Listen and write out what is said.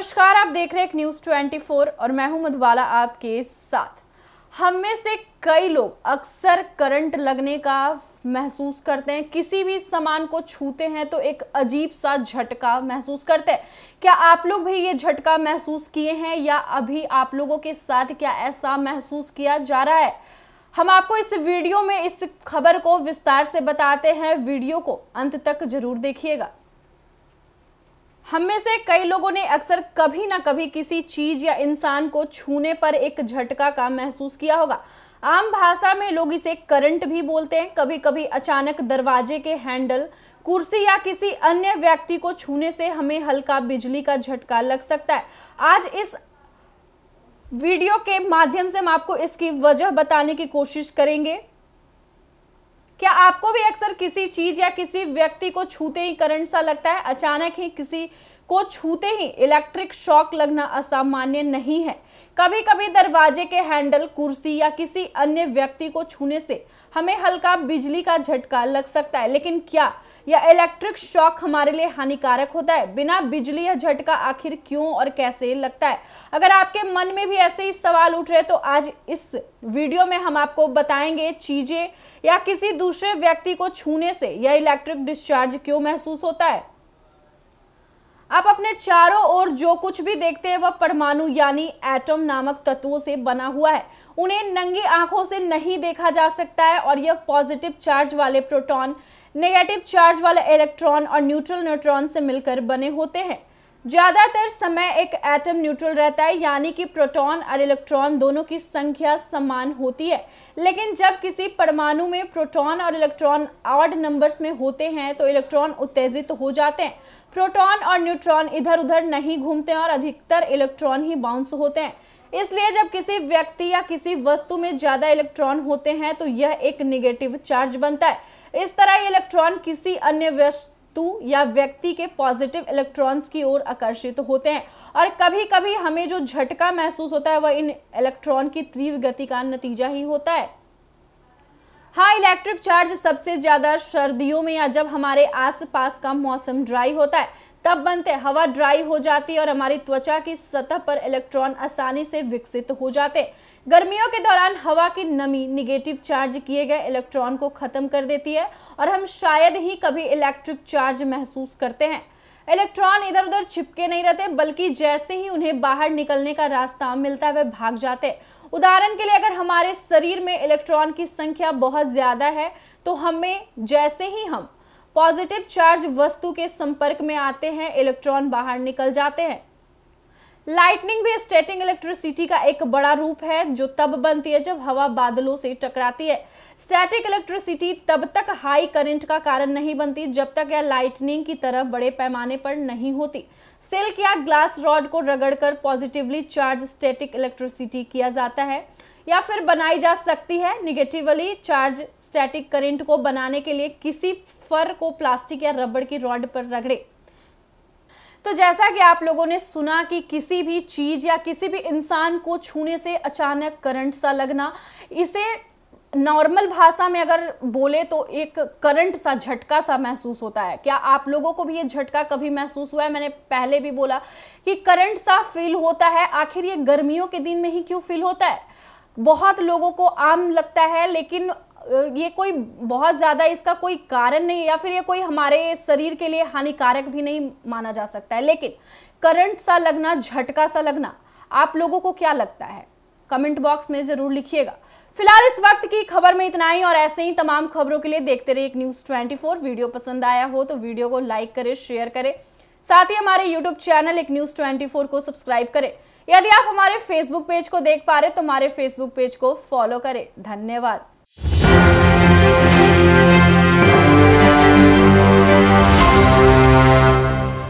नमस्कार आप देख रहे हैं न्यूज 24 और मैं हूं मधुबाला आपके साथ हम में से कई लोग अक्सर करंट लगने का महसूस करते हैं किसी भी सामान को छूते हैं तो एक अजीब सा झटका महसूस करते हैं क्या आप लोग भी ये झटका महसूस किए हैं या अभी आप लोगों के साथ क्या ऐसा महसूस किया जा रहा है हम आपको इस वीडियो में इस खबर को विस्तार से बताते हैं वीडियो को अंत तक जरूर देखिएगा हम में से कई लोगों ने अक्सर कभी ना कभी किसी चीज या इंसान को छूने पर एक झटका का महसूस किया होगा आम भाषा में लोग इसे करंट भी बोलते हैं कभी कभी अचानक दरवाजे के हैंडल कुर्सी या किसी अन्य व्यक्ति को छूने से हमें हल्का बिजली का झटका लग सकता है आज इस वीडियो के माध्यम से हम आपको इसकी वजह बताने की कोशिश करेंगे क्या आपको भी अक्सर किसी चीज या किसी व्यक्ति को छूते ही करंट सा लगता है अचानक ही किसी को छूते ही इलेक्ट्रिक शॉक लगना असामान्य नहीं है कभी कभी दरवाजे के हैंडल कुर्सी या किसी अन्य व्यक्ति को छूने से हमें हल्का बिजली का झटका लग सकता है लेकिन क्या या इलेक्ट्रिक शॉक हमारे लिए हानिकारक होता है बिना बिजली या झटका आखिर क्यों और कैसे लगता है अगर आपके मन में भी ऐसे ही सवाल उठ रहे तो आज इस वीडियो में हम आपको बताएंगे चीजें या किसी दूसरे व्यक्ति को छूने से या इलेक्ट्रिक डिस्चार्ज क्यों महसूस होता है आप अपने चारों ओर जो कुछ भी देखते हैं वह परमाणु यानी एटम नामक तत्वों से बना हुआ है उन्हें नंगी आंखों से नहीं देखा जा सकता है और यह पॉजिटिव चार्ज वाले प्रोटॉन नेगेटिव चार्ज वाले इलेक्ट्रॉन और न्यूट्रल न्यूट्रॉन से मिलकर बने होते हैं ज्यादातर समय एक एटम न्यूट्रल रहता है यानी कि प्रोटॉन और इलेक्ट्रॉन दोनों की संख्या समान होती है लेकिन जब किसी परमाणु में प्रोटॉन और इलेक्ट्रॉन ऑड नंबर्स में होते हैं तो इलेक्ट्रॉन उत्तेजित हो जाते हैं प्रोटॉन और न्यूट्रॉन इधर उधर नहीं घूमते और अधिकतर इलेक्ट्रॉन ही बाउंस होते हैं इसलिए जब किसी व्यक्ति या किसी वस्तु में ज़्यादा इलेक्ट्रॉन होते हैं तो यह एक निगेटिव चार्ज बनता है इस तरह इलेक्ट्रॉन किसी अन्य वस्तु या व्यक्ति के पॉजिटिव इलेक्ट्रॉन्स की ओर आकर्षित तो होते हैं और कभी कभी हमें जो झटका महसूस होता है वह इन इलेक्ट्रॉन की तीव्र गति का नतीजा ही होता है हाँ इलेक्ट्रिक चार्ज सबसे ज़्यादा सर्दियों में या जब हमारे आसपास का मौसम ड्राई होता है तब बनते हवा ड्राई हो जाती और हमारी त्वचा की सतह पर इलेक्ट्रॉन आसानी से विकसित हो जाते गर्मियों के दौरान हवा की नमी निगेटिव चार्ज किए गए इलेक्ट्रॉन को खत्म कर देती है और हम शायद ही कभी इलेक्ट्रिक चार्ज महसूस करते हैं इलेक्ट्रॉन इधर उधर छिपके नहीं रहते बल्कि जैसे ही उन्हें बाहर निकलने का रास्ता मिलता है वे भाग जाते उदाहरण के लिए अगर हमारे शरीर में इलेक्ट्रॉन की संख्या बहुत ज़्यादा है तो हमें जैसे ही हम पॉजिटिव चार्ज वस्तु के संपर्क में आते हैं इलेक्ट्रॉन बाहर निकल जाते हैं लाइटनिंग भी स्टेटिंग इलेक्ट्रिसिटी का एक बड़ा रूप है जो तब बनती है जब हवा बादलों से टकराती है स्टैटिक इलेक्ट्रिसिटी तब तक हाई करंट का कारण नहीं बनती जब तक यह लाइटनिंग की तरह बड़े पैमाने पर नहीं होती सिल्क या ग्लास रॉड को रगड़कर पॉजिटिवली चार्ज स्टैटिक इलेक्ट्रिसिटी किया जाता है या फिर बनाई जा सकती है निगेटिवली चार्ज स्टैटिक करंट को बनाने के लिए किसी फर को प्लास्टिक या रबड़ की रॉड पर रगड़े तो जैसा कि आप लोगों ने सुना कि किसी भी चीज या किसी भी इंसान को छूने से अचानक करंट सा लगना इसे नॉर्मल भाषा में अगर बोले तो एक करंट सा झटका सा महसूस होता है क्या आप लोगों को भी ये झटका कभी महसूस हुआ है मैंने पहले भी बोला कि करंट सा फील होता है आखिर ये गर्मियों के दिन में ही क्यों फील होता है बहुत लोगों को आम लगता है लेकिन ये कोई बहुत ज़्यादा इसका कोई कारण नहीं या फिर ये कोई हमारे शरीर के लिए हानिकारक भी नहीं माना जा सकता है लेकिन करंट सा लगना झटका सा लगना आप लोगों को क्या लगता है कमेंट बॉक्स में ज़रूर लिखिएगा फिलहाल इस वक्त की खबर में इतना ही और ऐसे ही तमाम खबरों के लिए देखते रहे एक न्यूज़ ट्वेंटी वीडियो पसंद आया हो तो वीडियो को लाइक करें शेयर करें साथ ही हमारे यूट्यूब चैनल एक न्यूज़ ट्वेंटी को सब्सक्राइब करें यदि आप हमारे फेसबुक पेज को देख पा रहे तो हमारे फेसबुक पेज को फॉलो करें धन्यवाद